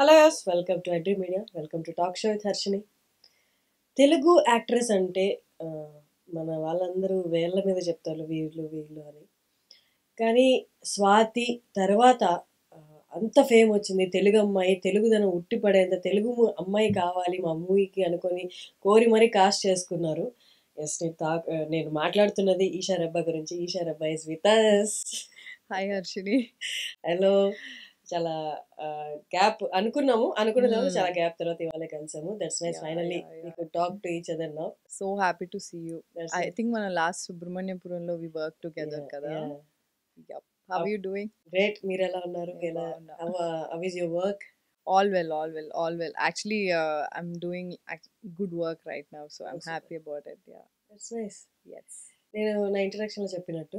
Hello yes welcome to అడ్రీ media welcome to talk show with Harshini Telugu actress అంటే మన వాళ్ళందరూ వేళ్ళ మీద చెప్తారు వీళ్ళు వీళ్ళు అని కానీ స్వాతి తర్వాత అంత ఫేమ్ వచ్చింది తెలుగు అమ్మాయి తెలుగుదనం ఉట్టిపడేంత తెలుగు అమ్మాయి కావాలి మా అమ్మాయికి అనుకొని కోరి మరీ కాస్ట్ చేసుకున్నారు ఎస్ నేను తా నేను మాట్లాడుతున్నది ఈషా రెబ్బా గురించి Eesha Rebba is with hi Harshini hello చాలా గ్యాప్ అనుకున్నాము అనుకున్న తర్వాత hmm. చాలా గ్యాప్ తర్వాత ఇవాళ కలిసాము దట్స్ నైస్ ఫైనల్లీ మీకు talk to each other now so happy to see you I think మన లాస్ట్ సుబ్రహ్మణ్యపురంలో వి వర్క్ టుగెదర్ కదా హౌ యు డూయింగ్ గ్రేట్ మీరు ఎలా ఉన్నారు ఎలా how is your work all well all well all well actually uh, i'm doing good work right now so i'm That's oh, happy good. about it yeah that's nice yes నేను నా introduction లో చెప్పినట్టు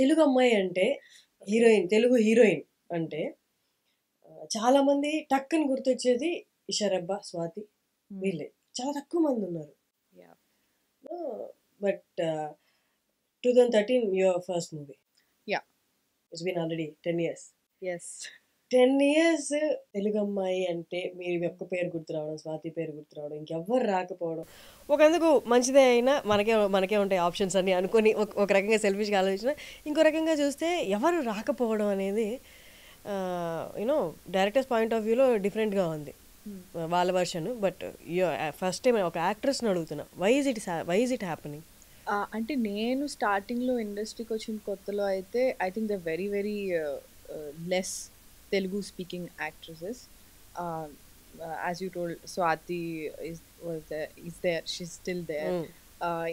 తెలుగు అమ్మాయి అంటే heroine Telugu heroine అంటే చాలామంది టక్కుని గుర్తొచ్చేది ఇషారబ్బ స్వాతి వీళ్ళే చాలా తక్కువ మంది ఉన్నారు but two thousand thirteen your first movie yeah it's been already ten years yes ten years Telugu అమ్మాయి అంటే మీరు ఒక్క పేరు గుర్తు రావడం స్వాతి పేరు గుర్తు రావడం ఇంకెవ్వరు రాకపోవడం ఒకందుకు మంచిదే అయినా మనకే మనకే ఉంటాయి ఆప్షన్స్ అన్నీ అనుకొని ఒక రకంగా సెల్ఫిష్గా ఆలోచించిన ఇంకో రకంగా చూస్తే ఎవరు రాకపోవడం అనేది యూనో డైరెక్టర్స్ పాయింట్ ఆఫ్ వ్యూలో డిఫరెంట్గా ఉంది hmm. వాళ్ళ వర్షన్ బట్ ఫస్ట్ టైం ఒక యాక్ట్రెస్ని అడుగుతున్నా why is it why is it happening అంటే నేను స్టార్టింగ్లో ఇండస్ట్రీకి వచ్చిన కొత్తలో అయితే I think the very very less Telugu speaking actresses. Uh, uh, as you told, Swati is was there, is there. She's still there. Mm.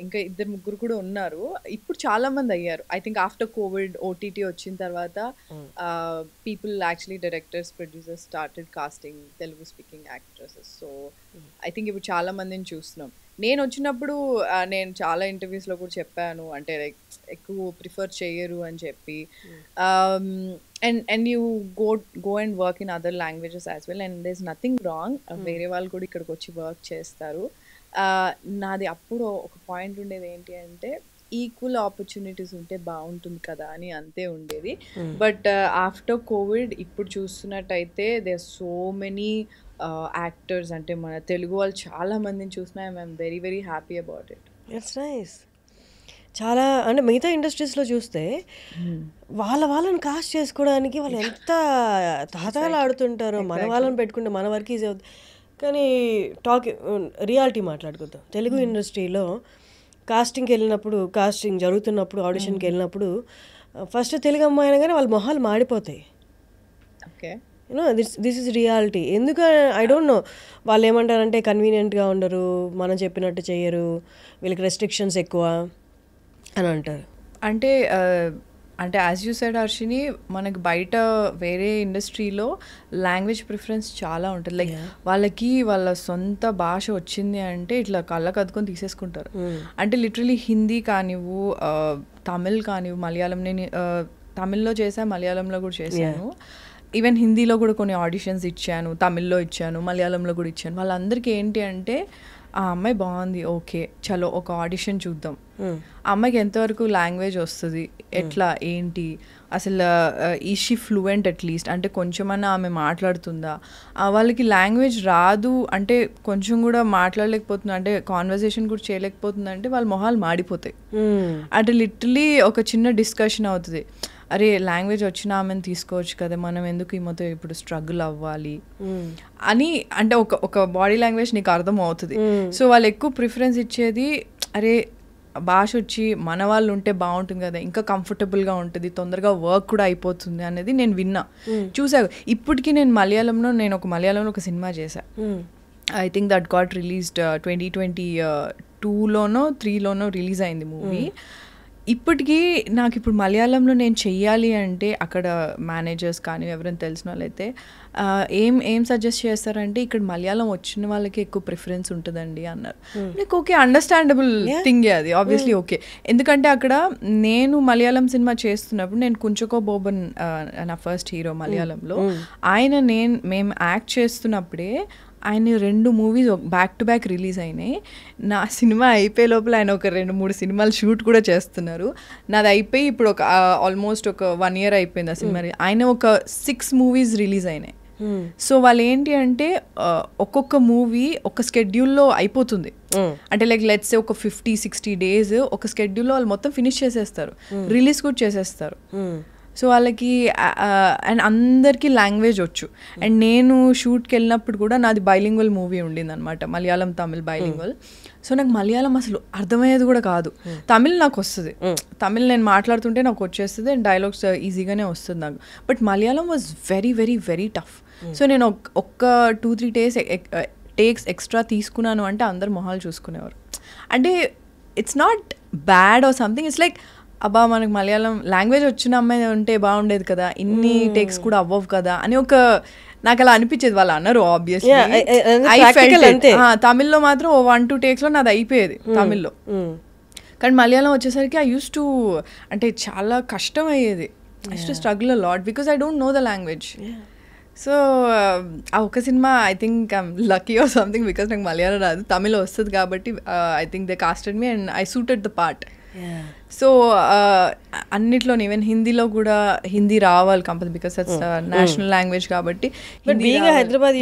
ఇంకా ఇద్దరు ముగ్గురు కూడా ఉన్నారు ఇప్పుడు చాలా మంది అయ్యారు I think after Covid OTT వచ్చిన తర్వాత people actually directors producers started casting Telugu speaking actresses so I think ఇప్పుడు చాలా మందిని చూస్తున్నాం నేను వచ్చినప్పుడు నేను చాలా ఇంటర్వ్యూస్లో కూడా చెప్పాను అంటే లైక్ ఎక్కువ ప్రిఫర్ చేయరు అని చెప్పి and and you go go and work in other languages as well and there's nothing wrong వేరే వాళ్ళు కూడా ఇక్కడికి వచ్చి వర్క్ చేస్తారు నాది అప్పుడు ఒక పాయింట్ ఉండేది ఏంటి అంటే ఈక్వల్ ఆపర్చునిటీస్ ఉంటే బాగుంటుంది కదా అని అంతే ఉండేది hmm. బట్ ఆఫ్టర్ కోవిడ్ ఇప్పుడు చూస్తున్నట్టయితే దే సో మెనీ యాక్టర్స్ అంటే మన తెలుగు వాళ్ళు చాలా మందిని చూసినా I'm very very happy about it it's nice చాలా అంటే మిగతా ఇండస్ట్రీస్లో చూస్తే hmm. వాళ్ళ వాళ్ళని కాస్ట్ చేసుకోవడానికి వాళ్ళు ఎంత తాతాలు ఆడుతుంటారో మన వాళ్ళని పెట్టుకుంటే మన వరకు ఈజీ అవుతుంది కానీ టాక్ రియాలిటీ మాట్లాడుకుందాం తెలుగు hmm. ఇండస్ట్రీలో కాస్టింగ్కి వెళ్ళినప్పుడు కాస్టింగ్ జరుగుతున్నప్పుడు ఆడిషన్కి hmm. వెళ్ళినప్పుడు ఫస్ట్ తెలుగు అమ్మాయి కానీ వాళ్ళ మొహాలు మాడిపోతాయి okay you know this this is reality ఎందుకు ఐ డోంట్ నో వాళ్ళు ఏమంటారంటే కన్వీనియంట్గా ఉండరు మనం చెప్పినట్టు చేయరు వీళ్ళకి రెస్ట్రిక్షన్స్ ఎక్కువ అని అంటారు అంటే అంటే యాజ్ యూ సైడ్ హర్షిని మనకి బయట వేరే ఇండస్ట్రీలో లాంగ్వేజ్ ప్రిఫరెన్స్ చాలా ఉంటుంది లైక్ వాళ్ళకి వాళ్ళ సొంత భాష వచ్చింది అంటే ఇట్లా కళ్ళ కదుకొని తీసేసుకుంటారు hmm. అంటే లిటరలీ హిందీ కానివ్వు తమిళ్ కానివ్వు మలయాళం నేను తమిళ్లో చేశాను మలయాళంలో కూడా చేశాను ఈవెన్ హిందీలో కూడా కొన్ని ఆడిషన్స్ ఇచ్చాను తమిళ్లో ఇచ్చాను మలయాళంలో కూడా ఇచ్చాను వాళ్ళందరికీ ఏంటి అంటే ఆ అమ్మాయి బాగుంది ఓకే చలో ఒక ఆడిషన్ చూద్దాం hmm. ఆ అమ్మాయికి ఎంతవరకు లాంగ్వేజ్ వస్తుంది ఎట్లా ఏంటి అసలు ఈ షీ ఫ్లూయెంట్ అట్లీస్ట్ అంటే కొంచెమన్నా ఆమె మాట్లాడుతుందా వాళ్ళకి లాంగ్వేజ్ రాదు అంటే కొంచెం కూడా మాట్లాడలేకపోతుంది అంటే కాన్వర్జేషన్ కూడా చేయలేకపోతుంది అంటే వాళ్ళ మొహాలు మాడిపోతాయి hmm. అంటే లిటరలీ ఒక చిన్న డిస్కషన్ అవుతుంది అరే లాంగ్వేజ్ వచ్చిన ఆమెను తీసుకోవచ్చు కదా మనం ఎందుకు ఈ మొత్తం ఇప్పుడు స్ట్రగుల్ అవ్వాలి అని అంటే ఒక ఒక బాడీ లాంగ్వేజ్ నీకు అర్థం అవుతుంది సో వాళ్ళు ఎక్కువ ప్రిఫరెన్స్ ఇచ్చేది అరే భాష వచ్చి మన వాళ్ళు ఉంటే బాగుంటుంది కదా ఇంకా కంఫర్టబుల్గా ఉంటుంది తొందరగా వర్క్ కూడా అయిపోతుంది అనేది నేను విన్నా చూసా ఇప్పటికీ నేను మలయాళంలో నేను ఒక మలయాళంలో ఒక సినిమా చేశా I think that got released twenty twenty టూలోనో త్రీలోనో రిలీజ్ అయింది మూవీ ఇప్పటికీ నాకు ఇప్పుడు మలయాళంలో నేను చెయ్యాలి అంటే అక్కడ మేనేజర్స్ కానీ ఎవరైనా తెలిసిన వాళ్ళైతే ఏం ఏం సజెస్ట్ చేస్తారంటే ఇక్కడ మలయాళం వచ్చిన వాళ్ళకి ఎక్కువ ప్రిఫరెన్స్ ఉంటుందండి అన్నారు నీకు ఓకే అండర్స్టాండబుల్ థింగే అది ఆబ్వియస్లీ ఓకే hmm. ఎందుకంటే అక్కడ నేను మలయాళం సినిమా చేస్తున్నప్పుడు నేను కుంచకో బోబన్ నా ఫస్ట్ హీరో మలయాళంలో hmm. Hmm. ఆయన నేను మేము యాక్ట్ చేస్తున్నప్పుడే ఆయన రెండు movies back to back release అయినాయి నా సినిమా అయిపోయే లోపల ఆయన ఒక రెండు మూడు సినిమాలు షూట్ కూడా చేస్తున్నారు నాది అయిపోయి ఇప్పుడు ఒక ఆల్మోస్ట్ ఒక వన్ ఇయర్ అయిపోయింది ఆ సినిమా hmm. ఆయన ఒక సిక్స్ మూవీస్ రిలీజ్ అయినాయి hmm. సో వాళ్ళు ఏంటి అంటే ఒక్కొక్క మూవీ ఒక స్కెడ్యూల్లో అయిపోతుంది hmm. అంటే లైక్ లెట్స్ ఒక ఫిఫ్టీ సిక్స్టీ డేస్ ఒక స్కెడ్యూల్లో వాళ్ళు మొత్తం ఫినిష్ చేసేస్తారు రిలీజ్ కూడా చేసేస్తారు సో వాళ్ళకి అండ్ అందరికీ లాంగ్వేజ్ వచ్చు hmm. అండ్ నేను షూట్కి వెళ్ళినప్పుడు కూడా నాది బైలింగ్వల్ మూవీ ఉండింది అనమాట Malayalam Tamil bilingual hmm. So నాకు మలయాళం అసలు అర్థమయ్యేది కూడా కాదు hmm. తమిళ్ నాకు వస్తుంది తమిళ్ నేను మాట్లాడుతుంటే నాకు వచ్చేస్తుంది అండ్ డైలాగ్స్ ఈజీగానే వస్తుంది నాకు but Malayalam was very very very tough so నేను ఒక్క two three days takes extra తీసుకున్నాను అంటే అందరు మొహాలు చూసుకునేవారు అంటే it's not bad or something it's like అబ్బా మనకు మలయాళం లాంగ్వేజ్ వచ్చిన అమ్మాయి ఉంటే బాగుండేది కదా ఇన్ని టేక్స్ hmm. కూడా అవ్వవు కదా అని ఒక నాకు అలా అనిపించేది వాళ్ళు అన్నారు ఆబ్వియస్లీ తమిళ్లో మాత్రం ఓ వన్ టూ టేక్స్లో నాది అయిపోయేది hmm. తమిళ్లో hmm. కానీ మలయాళం వచ్చేసరికి ఐ యూస్ టు అంటే చాలా కష్టం అయ్యేది I to struggle lot because I don't know the language so ఆ ఒక సినిమా I think I'm lucky or something because నాకు మలయాళం రాదు తమిళ్ వస్తుంది కాబట్టి I think the casted me and I suited the part so uh, అన్నిట్లోని ఈవెన్ హిందీలో కూడా హిందీ రావాలి compulsory because it's national language కాబట్టి హైదరాబాద్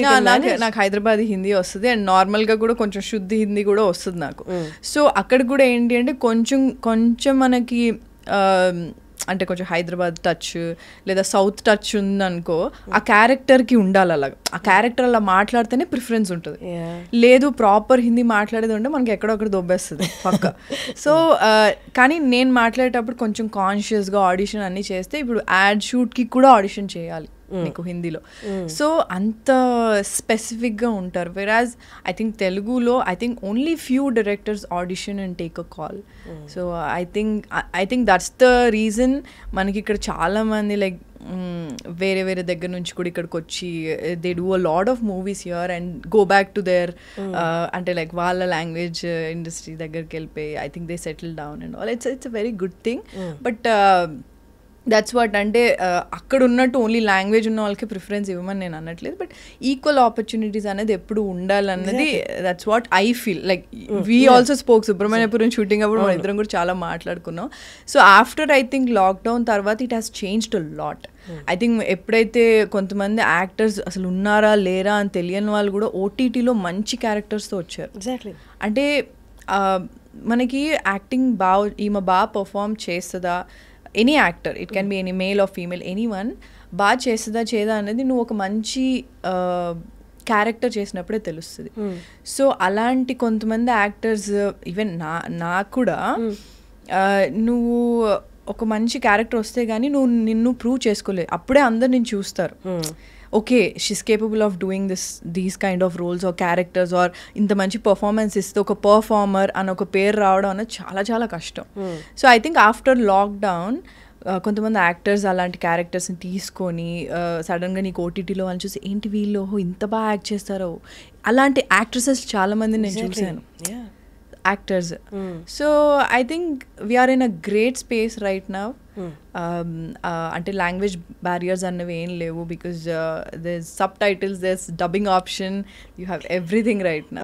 నాకు హైదరాబాద్ హిందీ వస్తుంది అండ్ నార్మల్గా కూడా కొంచెం శుద్ధి హిందీ కూడా వస్తుంది నాకు సో mm. అక్కడ కూడా ఏంటి అంటే కొంచెం కొంచెం మనకి um, అంటే కొంచెం హైదరాబాద్ టచ్ లేదా సౌత్ టచ్ ఉందనుకో ఆ క్యారెక్టర్కి ఉండాలి అలాగ ఆ క్యారెక్టర్ అలా మాట్లాడితేనే ప్రిఫరెన్స్ ఉంటుంది లేదు ప్రాపర్ హిందీ మాట్లాడేది ఉంటే మనకి ఎక్కడొక్కడ దొబ్బేస్తుంది పక్క సో uh, కానీ నేను మాట్లాడేటప్పుడు కొంచెం కాన్షియస్గా ఆడిషన్ అన్నీ చేస్తే ఇప్పుడు యాడ్ షూట్కి కూడా ఆడిషన్ చేయాలి Hmm. నీకు హిందీలో hmm. సో అంత స్పెసిఫిక్గా ఉంటారు వెరాజ్ ఐ థింక్ తెలుగులో I think only few directors audition and take a call so I think I think that's the reason మనకి ఇక్కడ చాలామంది లైక్ hmm, వేరే వేరే దగ్గర నుంచి కూడా ఇక్కడికి వచ్చి they do a lot of movies here and go back to there అంటే లైక్ వాళ్ళ లాంగ్వేజ్ ఇండస్ట్రీ దగ్గరికి వెళ్ళిపోయి I think they settle down and all it's it's a very good thing but that's what అంటే uh, అక్కడ ఉన్నట్టు only language ఉన్న వాళ్ళకి preference ఇవ్వమని నేను అనట్లేదు బట్ ఈక్వల్ ఆపర్చునిటీస్ అనేది ఎప్పుడు ఉండాలన్నది that's what I feel like we also spoke Subrahmanyapuram shooting అప్పుడు మన ఇద్దరం కూడా చాలా మాట్లాడుకున్నాం so after I think lockdown తర్వాత it has change to lot I think ఎప్పుడైతే కొంతమంది యాక్టర్స్ అసలు ఉన్నారా లేరా అని తెలియని వాళ్ళు కూడా ఓటీటీలో మంచి క్యారెక్టర్స్తో వచ్చారు అంటే uh, మనకి యాక్టింగ్ బాగా ఈమె బాగా పర్ఫామ్ చేస్తుందా any actor it can be any male or female any one బాగా చేస్తుందా చేదా అనేది నువ్వు ఒక మంచి క్యారెక్టర్ చేసినప్పుడే తెలుస్తుంది hmm. సో అలాంటి కొంతమంది యాక్టర్స్ ఈవెన్ నా నాకు కూడా hmm. నువ్వు ఒక మంచి క్యారెక్టర్ వస్తే కానీ నువ్వు నిన్ను ప్రూవ్ చేసుకోలేదు అప్పుడే అందరు నేను చూస్తారు hmm. Okay she's capable of doing this these kind of roles or characters or ఇంత మంచి పర్ఫార్మెన్స్ ఇస్తే ఒక పర్ఫార్మర్ అని ఒక పేరు రావడం అనేది చాలా చాలా కష్టం so I think after lockdown కొంతమంది యాక్టర్స్ అలాంటి క్యారెక్టర్స్ని తీసుకొని సడన్గా uh, నీకు ఓటీటీలో అని చూసి ఏంటి వీళ్ళు ఇంత బాగా యాక్ట్ చేస్తారో అలాంటి యాక్ట్రసెస్ చాలామంది నేను చూశాను actors so I think we're in a great space right now Um, uh, అంటే లాంగ్వేజ్ బ్యారియర్స్ అన్నవి ఏం లేవు because they subtitles there's dubbing option you have everything right నా